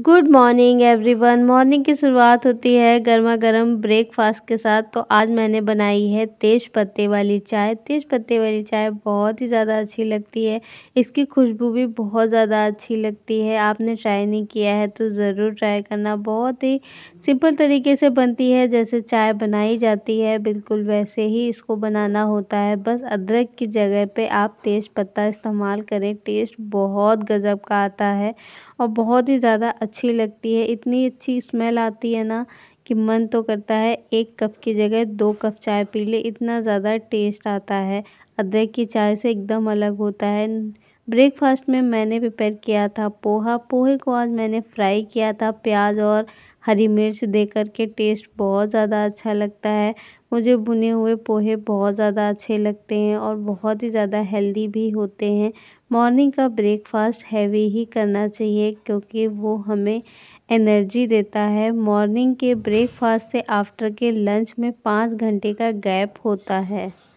good morning everyone morning की शुरुआत होती है गर्मा गर्म ब्रेकफास्ट के साथ तो आज मैंने बनाई है तेज पत्ते वाली चाय तेज पत्ते वाली चाय बहुत ही ज़्यादा अच्छी लगती है इसकी खुशबू भी बहुत ज़्यादा अच्छी लगती है आपने ट्राई नहीं किया है तो ज़रूर ट्राई करना बहुत ही सिंपल तरीके से बनती है जैसे चाय बनाई जाती है बिल्कुल वैसे ही इसको बनाना होता है बस अदरक की जगह पर आप तेज़ पत्ता इस्तेमाल करें टेस्ट बहुत गज़ब का आता है और बहुत ही ज़्यादा अच्छी लगती है इतनी अच्छी स्मेल आती है ना कि मन तो करता है एक कप की जगह दो कप चाय पी ले इतना ज़्यादा टेस्ट आता है अदरक की चाय से एकदम अलग होता है ब्रेकफास्ट में मैंने प्रिपेयर किया था पोहा पोहे को आज मैंने फ्राई किया था प्याज और हरी मिर्च दे कर के टेस्ट बहुत ज़्यादा अच्छा लगता है मुझे भुने हुए पोहे बहुत ज़्यादा अच्छे लगते हैं और बहुत ही ज़्यादा हेल्दी भी होते हैं मॉर्निंग का ब्रेकफास्ट हैवी ही करना चाहिए क्योंकि वो हमें एनर्जी देता है मॉर्निंग के ब्रेकफास्ट से आफ्टर के लंच में पाँच घंटे का गैप होता है